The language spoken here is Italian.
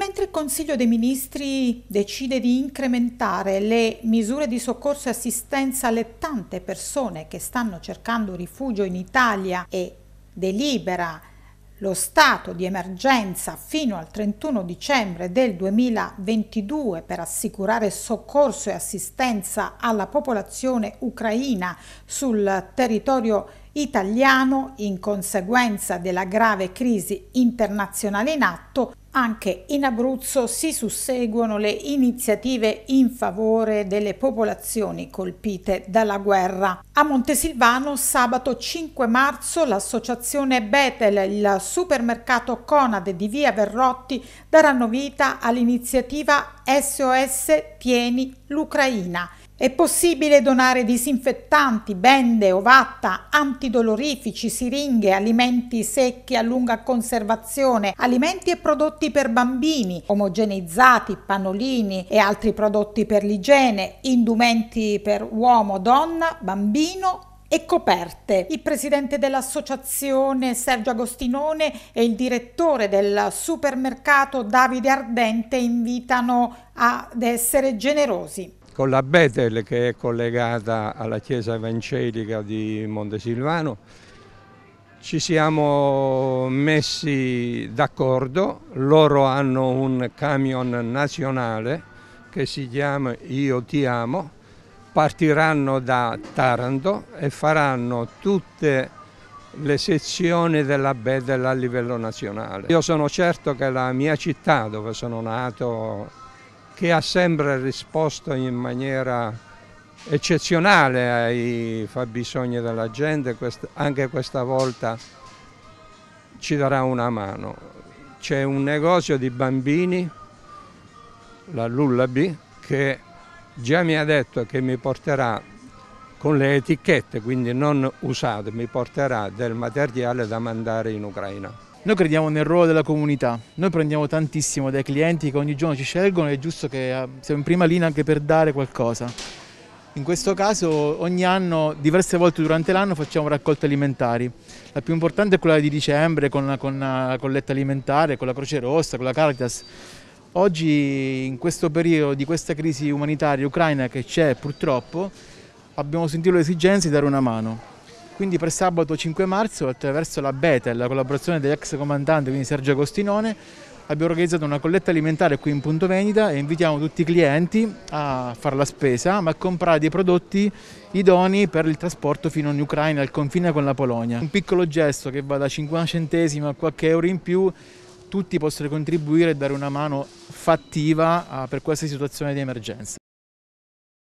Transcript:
Mentre il Consiglio dei Ministri decide di incrementare le misure di soccorso e assistenza alle tante persone che stanno cercando rifugio in Italia e delibera lo stato di emergenza fino al 31 dicembre del 2022 per assicurare soccorso e assistenza alla popolazione ucraina sul territorio italiano in conseguenza della grave crisi internazionale in atto anche in Abruzzo si susseguono le iniziative in favore delle popolazioni colpite dalla guerra. A Montesilvano sabato 5 marzo l'associazione Betel e il supermercato Conad di Via Verrotti daranno vita all'iniziativa SOS Tieni l'Ucraina è possibile donare disinfettanti, bende, ovatta, antidolorifici, siringhe, alimenti secchi a lunga conservazione, alimenti e prodotti per bambini, omogenizzati, panolini e altri prodotti per l'igiene, indumenti per uomo, donna, bambino e coperte. Il presidente dell'associazione Sergio Agostinone e il direttore del supermercato Davide Ardente invitano ad essere generosi con la Betel che è collegata alla chiesa evangelica di Montesilvano. Ci siamo messi d'accordo, loro hanno un camion nazionale che si chiama Io ti amo, partiranno da Taranto e faranno tutte le sezioni della Betel a livello nazionale. Io sono certo che la mia città dove sono nato che ha sempre risposto in maniera eccezionale ai fabbisogni della gente, anche questa volta ci darà una mano. C'è un negozio di bambini, la Lullaby, che già mi ha detto che mi porterà con le etichette, quindi non usate, mi porterà del materiale da mandare in Ucraina. Noi crediamo nel ruolo della comunità, noi prendiamo tantissimo dai clienti che ogni giorno ci scelgono, è giusto che eh, siamo in prima linea anche per dare qualcosa. In questo caso ogni anno, diverse volte durante l'anno, facciamo raccolte alimentari. La più importante è quella di dicembre con, con la eh, colletta alimentare, con la Croce Rossa, con la Caritas. Oggi, in questo periodo di questa crisi umanitaria ucraina che c'è purtroppo, abbiamo sentito l'esigenza di dare una mano. Quindi per sabato 5 marzo, attraverso la Betel, la collaborazione dell'ex comandante, quindi Sergio Agostinone, abbiamo organizzato una colletta alimentare qui in Punto Venita e invitiamo tutti i clienti a fare la spesa, ma a comprare dei prodotti idoni per il trasporto fino in Ucraina, al confine con la Polonia. Un piccolo gesto che va da 50 centesimi a qualche euro in più, tutti possono contribuire e dare una mano fattiva per questa situazione di emergenza.